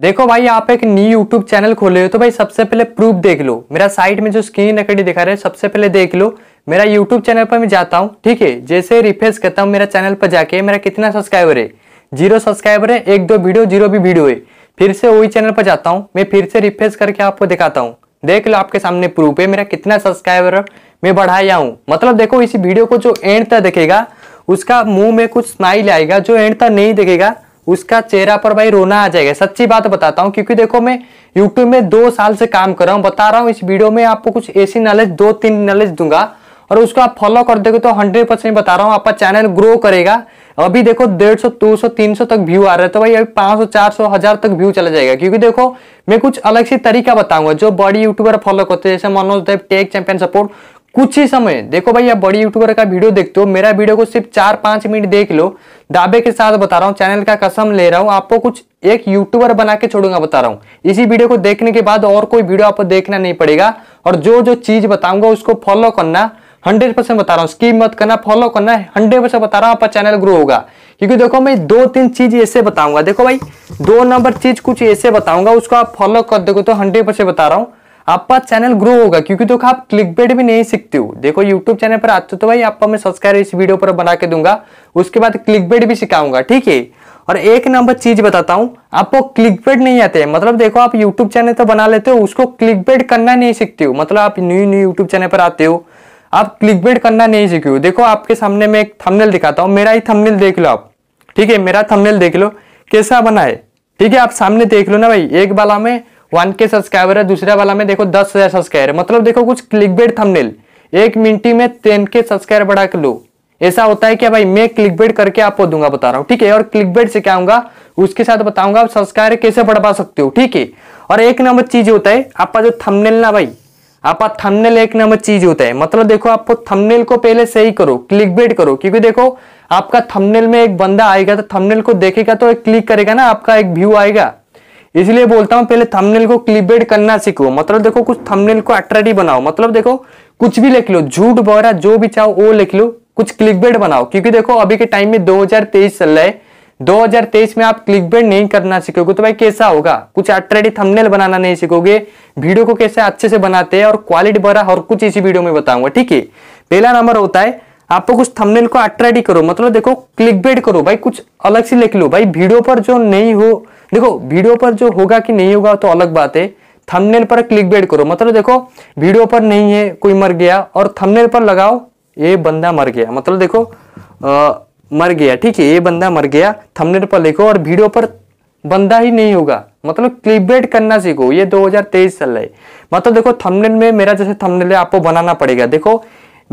देखो भाई आप एक न्यू यूट्यूब चैनल खोले हो तो भाई सबसे पहले प्रूफ देख लो मेरा साइट में जो स्क्रीन रिकॉर्डिंग दिखा रहा है सबसे पहले देख लो मेरा यूट्यूब चैनल पर मैं जाता हूँ ठीक है जैसे रिफ्रेश करता हूँ मेरा चैनल पर जाके मेरा कितना सब्सक्राइबर है जीरो सब्सक्राइबर है एक दो वीडियो जीरो भी वीडियो है फिर से वही चैनल पर जाता हूँ मैं फिर से रिफ्रेश करके आपको दिखाता हूँ देख लो आपके सामने प्रूफ है मेरा कितना सब्सक्राइबर मैं बढ़ाया हूँ मतलब देखो इसी वीडियो को जो एंड तक देखेगा उसका मुंह में कुछ स्माइल आएगा जो एंड तक नहीं देखेगा उसका चेहरा पर भाई रोना आ जाएगा सच्ची बात बताता हूँ क्योंकि देखो मैं यूट्यूब में दो साल से काम कर रहा हूँ बता रहा हूँ इस वीडियो में आपको कुछ ऐसी नॉलेज दो तीन नॉलेज दूंगा और उसको आप फॉलो कर दोगे तो हंड्रेड परसेंट बता रहा हूँ आपका चैनल ग्रो करेगा अभी देखो डेढ़ सौ दो सौ तीन सौ तक व्यू आ रहा है तो भाई अभी पाँच सौ चार सौ हजार तक व्यू चला जाएगा क्योंकि देखो मैं कुछ अलग से तरीका बताऊंगा जो बड़ी यूट्यूबर फॉलो करते हैं जैसे Manoj Dev tech champion support कुछ ही समय देखो भाई आप बड़ी यूट्यूबर का वीडियो देखते हो मेरा वीडियो को सिर्फ चार पांच मिनट देख लो दावे के साथ बता रहा हूँ चैनल का कसम ले रहा हूँ आपको कुछ एक यूट्यूबर बना के छोड़ूंगा बता रहा हूँ इसी वीडियो को देखने के बाद और कोई वीडियो आपको देखना नहीं पड़ेगा और जो जो चीज बताऊंगा उसको फॉलो करना हंड्रेड परसेंट बता रहा हूँ स्कीम मत करना फॉलो करना है हंड्रेड परसेंट बता रहा हूँ आपका चैनल ग्रो होगा क्योंकि देखो मैं दो तीन चीज ऐसे बताऊंगा देखो भाई दो नंबर चीज कुछ ऐसे बताऊंगा उसको आप फॉलो कर देखो तो हंड्रेड परसेंट बता रहा हूँ आपका चैनल ग्रो होगा क्योंकि देखो आप क्लिक बेट भी नहीं सीखते हो देखो यूट्यूब चैनल पर आते तो भाई आपको मैं सब्सक्राइब इस वीडियो पर बना के दूंगा उसके बाद क्लिक बेट भी सिखाऊंगा ठीक है और एक नंबर चीज बताता हूँ आपको क्लिक बेट नहीं आते हैं मतलब देखो आप यूट्यूब चैनल तो बना लेते हो उसको क्लिक बेट करना नहीं सीखते हो मतलब आप न्यू न्यू यूट्यूब चैनल पर आते हो आप क्लिक बेट करना नहीं सीखे हो देखो आपके सामने मैं एक थमनेल दिखाता हूँ मेरा ही थमनेल देख लो आप ठीक है मेरा थमनेल देख लो कैसा बना है ठीक है आप सामने देख लो ना भाई एक बाला में वन के सब्सक्राइबर है दूसरे वाला में देखो दस हजार सब्सक्राइबर मतलब देखो कुछ क्लिक बेड थमनेल एक मिनटी में टेन के सब्सक्राइबर बढ़ा के लो ऐसा होता है कि भाई मैं क्लिक बेड करके आपको दूंगा बता रहा हूँ ठीक है और क्लिक बेड से क्या होगा उसके साथ बताऊंगा आप सब्सक्राइबर कैसे बढ़वा सकते हो ठीक है और एक नंबर चीज होता है आपका जो थमनेल ना भाई आपका थमनेल एक नंबर चीज होता है मतलब देखो आपको थमनेल को पहले सही करो क्लिक बेड करो क्योंकि देखो आपका थमनेल में एक बंदा आएगा तो थमनेल को देखेगा तो एक क्लिक करेगा ना आपका एक व्यू आएगा इसलिए बोलता हूं पहले थंबनेल को क्लिपेड करना सीखो मतलब देखो कुछ थंबनेल को अट्रैक्टिव बनाओ मतलब देखो कुछ भी लिख लो झूठ वगैरह जो भी चाहो वो लिख लो कुछ क्लिकबेड बनाओ क्योंकि देखो अभी के टाइम में 2023 चल रहा है 2023 में आप क्लिकबेड नहीं करना सीखोगे तो भाई कैसा होगा कुछ अट्रैक्टिव थंबनेल बनाना नहीं सीखोगे वीडियो को कैसे अच्छे से बनाते हैं और क्वालिटी बढ़ा और कुछ इसी वीडियो में बताऊंगा ठीक है पहला नंबर होता है आपको कुछ थंबनेल को अट्रैक्ट करो मतलब देखो क्लिक बेट करो भाई कुछ अलग से लिख लो भाई वीडियो पर जो नहीं हो देखो वीडियो पर जो होगा कि नहीं होगा तो अलग बात है थंबनेल पर क्लिक बेट करो मतलब देखो वीडियो पर नहीं है कोई मर गया और थंबनेल पर लगाओ ये बंदा मर गया मतलब देखो आ, मर गया ठीक है ये बंदा मर गया थंबनेल पर लिखो और वीडियो पर बंदा ही नहीं होगा मतलब क्लिकबेट करना सीखो ये 2023 चल रहा है मतलब देखो थंबनेल में मेरा जैसे थंबनेल है आपको बनाना पड़ेगा देखो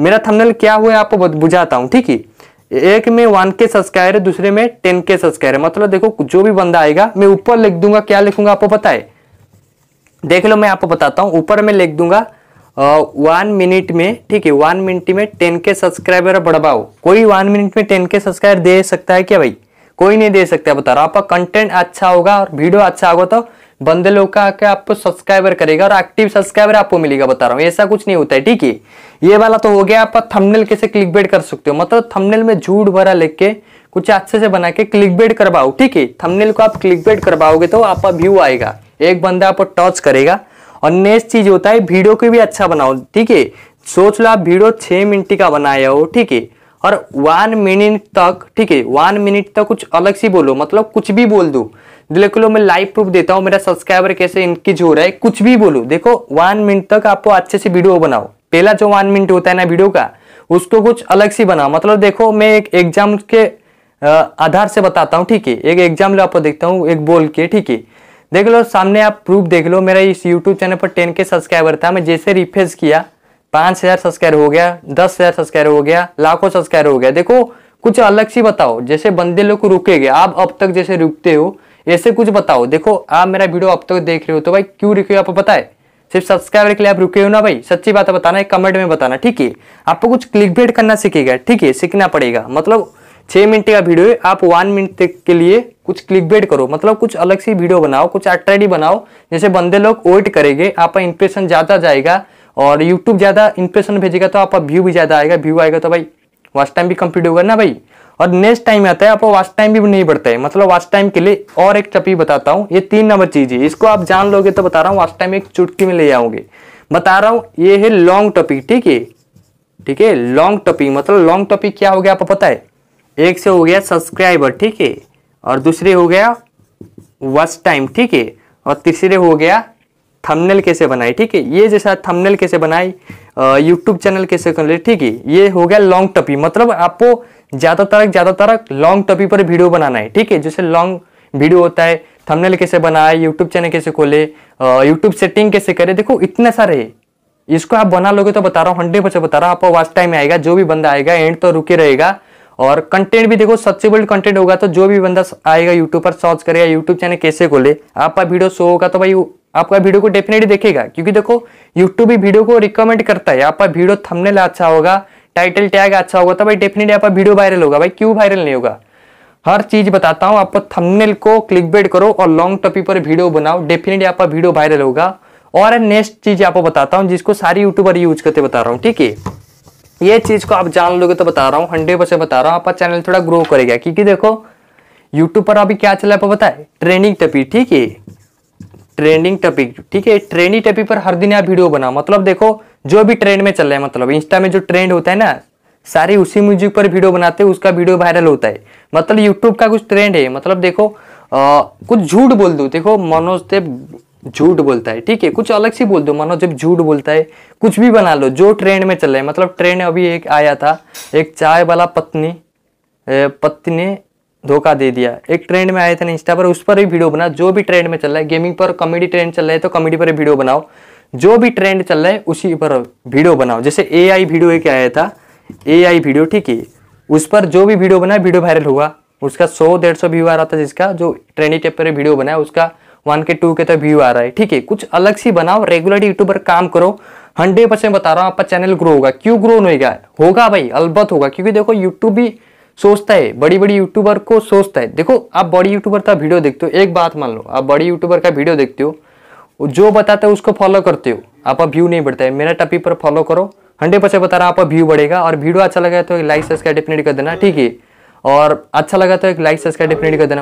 मेरा थंबनेल क्या हुआ आपको बुझाता हूँ ठीक है एक में वन के सब्सक्राइबर है दूसरे में टेन के सब्सक्राइबर है मतलब देखो जो भी बंदा आएगा मैं ऊपर लिख दूंगा क्या लिखूंगा आपको पता है देख लो मैं आपको बताता हूँ ऊपर में लिख दूंगा वन मिनट में ठीक है वन मिनट में टेन के सब्सक्राइबर बढ़वाओ कोई वन मिनट में टेन के सब्सक्राइबर दे सकता है क्या भाई कोई नहीं दे सकता बता रहा आपका कंटेंट अच्छा होगा और वीडियो अच्छा होगा तो बंदे लोग का आके आपको सब्सक्राइबर करेगा और एक्टिव सब्सक्राइबर आपको मिलेगा बता रहा हूँ ऐसा कुछ नहीं होता है ठीक है ये वाला तो हो गया आप थंबनेल कैसे क्लिक बेट कर सकते हो मतलब थंबनेल में झूठ भरा लिख के कुछ अच्छे से बना के क्लिक बेट करवाओ ठीक है थमनेल को आप क्लिक बेट करवाओगे तो आपका व्यू आएगा एक बंदा आपको टच करेगा और नेक्स्ट चीज होता है वीडियो को भी अच्छा बनाओ ठीक है सोच लो आप वीडियो छह मिनट का बनाया हो ठीक है और वन मिनट तक ठीक है वन मिनट तक कुछ अलग सी बोलो मतलब कुछ भी बोल दो देखो मैं लाइव प्रूफ देता हूँ मेरा सब्सक्राइबर कैसे इंक्रीज हो रहा है कुछ भी बोलो देखो वन मिनट तक आपको अच्छे से वीडियो बनाओ पहला जो वन मिनट होता है ना वीडियो का उसको कुछ अलग से बनाओ मतलब देखो मैं एक एग्जाम के आधार से बताता हूँ ठीक है एक एग्जाम आपको देखता हूँ एक बोल के ठीक है देख लो सामने आप प्रूफ देख लो मेरा इस यूट्यूब चैनल पर टेन के सब्सक्राइबर था मैं जैसे रिफ्रेश किया पाँच हज़ार सब्सक्राइब हो गया दस हज़ार सब्सक्राइब हो गया लाखों सब्सक्राइब हो गया देखो कुछ अलग सी बताओ जैसे बंदे लोग को रुकेगा आप अब तक जैसे रुकते हो ऐसे कुछ बताओ देखो आप मेरा वीडियो अब तक तो देख रहे हो तो भाई क्यों रुके हो आप बताएं सिर्फ सब्सक्राइबर के लिए आप रुके हो ना भाई सच्ची बात बताना है कमेंट में बताना ठीक है आपको कुछ क्लिक भेट करना सीखेगा ठीक है सीखना पड़ेगा मतलब छः मिनट का वीडियो है आप वन मिनट के लिए कुछ क्लिक बेट करो मतलब कुछ अलग सी वीडियो बनाओ कुछ अट्रैक्टिव बनाओ जैसे बंदे लोग वेट करेंगे आपका इंप्रेशन ज़्यादा जाएगा और यूट्यूब ज़्यादा इंप्रेशन भेजेगा तो आपका व्यू भी ज़्यादा आएगा व्यू आएगा तो भाई वास्ट टाइम भी कंप्लीट होगा ना भाई और नेक्स्ट टाइम आता है आपको वाच टाइम भी नहीं बढ़ता है मतलब वाच टाइम के लिए और एक चपी बताता हूँ ये तीन नंबर चीज है इसको आप जान लोगे तो बता रहा हूँ वाच टाइम एक चुटकी में ले आओगे बता रहा हूँ ये है लॉन्ग टॉपिक ठीक है ठीक है लॉन्ग टॉपिक मतलब लॉन्ग टॉपिक क्या हो गया आपको पता है एक से हो गया सब्सक्राइबर ठीक है और दूसरे हो गया वाच टाइम ठीक है और तीसरे हो गया थंबनेल कैसे बनाए ठीक है ये जैसा थंबनेल कैसे बनाए यूट्यूब चैनल कैसे कर ले ठीक है ये हो गया लॉन्ग टॉपी मतलब आपको ज़्यादातर ज़्यादातर लॉन्ग टॉपी पर वीडियो बनाना है ठीक है जैसे लॉन्ग वीडियो होता है थंबनेल कैसे बनाए यूट्यूब चैनल कैसे खोले यूट्यूब सेटिंग कैसे करे देखो इतने सारे है इसको आप बना लोगे तो बता रहा हूँ हंड्रेड परसेंट बता रहा हूँ आपको वास्ट टाइम आएगा जो भी बंदा आएगा एंड तो रुके रहेगा और कंटेंट भी देखो सबसे बल्ड कंटेंट होगा तो जो भी बंदा आएगा यूट्यूब पर सर्च करेगा यूट्यूब चैनल कैसे खोले आपका वीडियो शो होगा तो भाई आपका वीडियो को डेफिनेटली देखेगा क्योंकि देखो यूट्यूब भी वीडियो को रिकमेंड करता है आपका वीडियो थंबनेल अच्छा होगा टाइटल टैग अच्छा होगा तो भाई डेफिनेटली आपका वीडियो वायरल होगा भाई क्यों वायरल नहीं होगा हर चीज बताता हूँ आपको थंबनेल को क्लिक बेट करो और लॉन्ग टॉपिक पर वीडियो बनाओ डेफिनेटली आपका वीडियो वायरल होगा और नेक्स्ट चीज आपको बताता हूँ जिसको सारी यूट्यूबर यूज करते बता रहा हूँ ठीक है ये चीज को आप जान लोगे तो बता रहा हूँ हंड्रेड परसेंट बता रहा हूँ आपका चैनल थोड़ा ग्रो करेगा क्योंकि देखो यूट्यूब पर अभी क्या चला है आपको बताए ट्रेनिंग टपी ठीक है ट्रेंडिंग टॉपिक ठीक है ट्रेंडिंग टॉपिक पर हर दिन आप वीडियो बनाओ मतलब देखो जो भी ट्रेंड में चल रहा है मतलब इंस्टा में जो ट्रेंड होता है ना सारे उसी म्यूजिक पर वीडियो बनाते हैं उसका वीडियो वायरल होता है मतलब यूट्यूब का कुछ ट्रेंड है मतलब देखो आ, कुछ झूठ बोल दो देखो मनोज देव झूठ बोलता है ठीक है कुछ अलग से बोल दो मनोज जब झूठ बोलता है कुछ भी बना लो जो ट्रेंड में चल रहा है मतलब ट्रेंड अभी एक आया था एक चाय वाला पत्नी पत्नी धोखा दे दिया एक ट्रेंड में आए थे ना इंस्टा पर उस पर भी वीडियो बनाओ जो भी ट्रेंड में चल रहा है गेमिंग पर कॉमेडी ट्रेंड चल रहा है तो कॉमेडी पर वीडियो बनाओ जो भी ट्रेंड चल रहा है उसी पर वीडियो बनाओ जैसे ए आई वीडियो एक आया था ए आई वीडियो ठीक है उस पर जो भी वीडियो बनाया वीडियो वायरल हुआ उसका सौ डेढ़ सौ व्यू आ रहा था जिसका जो ट्रेंडिंग टेप पर वीडियो बनाया उसका वन के टू के तो व्यू आ रहा है ठीक है कुछ अलग सी बनाओ रेगुलर यूट्यूब पर काम करो हंड्रेड परसेंट बता रहा हूँ आपका चैनल ग्रो होगा क्यों ग्रो नहीं होगा होगा भाई अलबत होगा क्योंकि देखो यूट्यूब भी सोचता है बड़ी बड़ी यूट्यूबर को सोचता है देखो आप बड़ी यूट्यूबर का वीडियो देखते हो एक बात मान लो आप बड़ी यूट्यूबर का वीडियो देखते हो जो बताते हो उसको फॉलो करते हो आपका व्यू नहीं बढ़ता है मेरा टॉपिक पर फॉलो करो हंड्रेड परसेंट बता रहा आपका व्यू बढ़ेगा और वीडियो अच्छा लगा तो एक लाइक सब्सक्राइब डेफिनेट कर देना ठीक है और अच्छा लगा तो एक लाइक सब्सक्राइब डेफिनेट कर देना